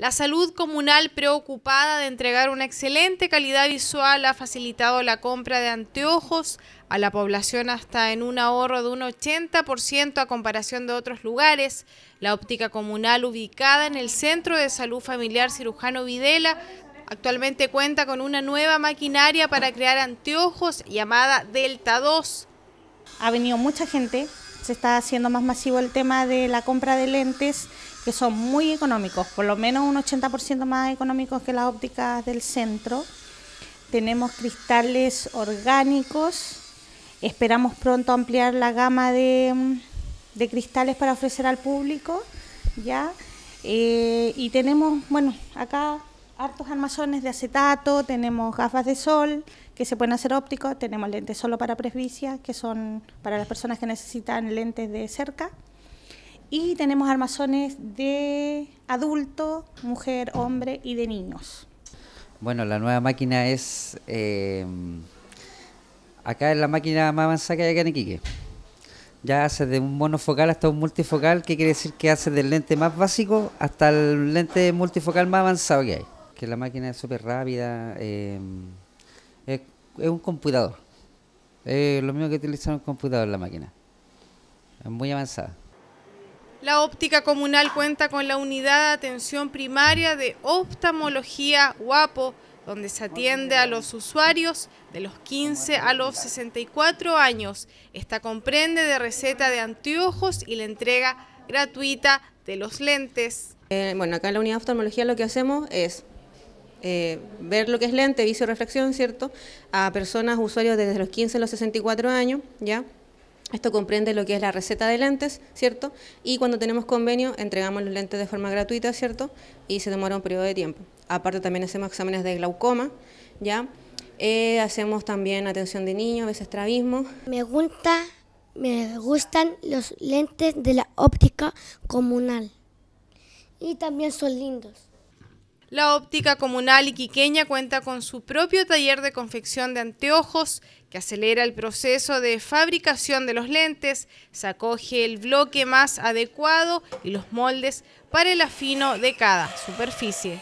La salud comunal preocupada de entregar una excelente calidad visual ha facilitado la compra de anteojos a la población hasta en un ahorro de un 80% a comparación de otros lugares. La óptica comunal ubicada en el Centro de Salud Familiar Cirujano Videla actualmente cuenta con una nueva maquinaria para crear anteojos llamada Delta 2. Ha venido mucha gente se está haciendo más masivo el tema de la compra de lentes que son muy económicos, por lo menos un 80% más económicos que las ópticas del centro. Tenemos cristales orgánicos, esperamos pronto ampliar la gama de, cristales para ofrecer al público, ¿ya? Eh, y tenemos, bueno, acá hartos armazones de acetato, tenemos gafas de sol que se pueden hacer ópticos, tenemos lentes solo para presbicia, que son para las personas que necesitan lentes de cerca, y tenemos armazones de adulto, mujer, hombre y de niños. Bueno, la nueva máquina es... Eh, acá es la máquina más avanzada que hay acá en Iquique. Ya hace de un monofocal hasta un multifocal, que quiere decir que hace del lente más básico hasta el lente multifocal más avanzado que hay que la máquina es súper rápida. Em, es, un computador. Es lo mismo que utiliza un computador la máquina. Es muy avanzada. La óptica comunal cuenta con la unidad de atención primaria de oftalmología guapo, donde se atiende a los usuarios de los 15 a los 64 años. Esta comprende de receta de anteojos y la entrega gratuita de los lentes. Eh, bueno, acá en la unidad de oftalmología lo que hacemos es eh, ver lo que es lente, vicio, reflexión, ¿cierto? A personas usuarios desde los 15 a los 64 años, ¿ya? Esto comprende lo que es la receta de lentes, ¿cierto? Y cuando tenemos convenio, entregamos los lentes de forma gratuita, ¿cierto? Y se demora un periodo de tiempo. Aparte también hacemos exámenes de glaucoma, ¿ya? Eh, hacemos también atención de niños, a veces trabismo Me, gusta, me gustan los lentes de la óptica comunal. Y también son lindos. La óptica comunal iquiqueña cuenta con su propio taller de confección de anteojos que acelera el proceso de fabricación de los lentes, se acoge el bloque más adecuado y los moldes para el afino de cada superficie.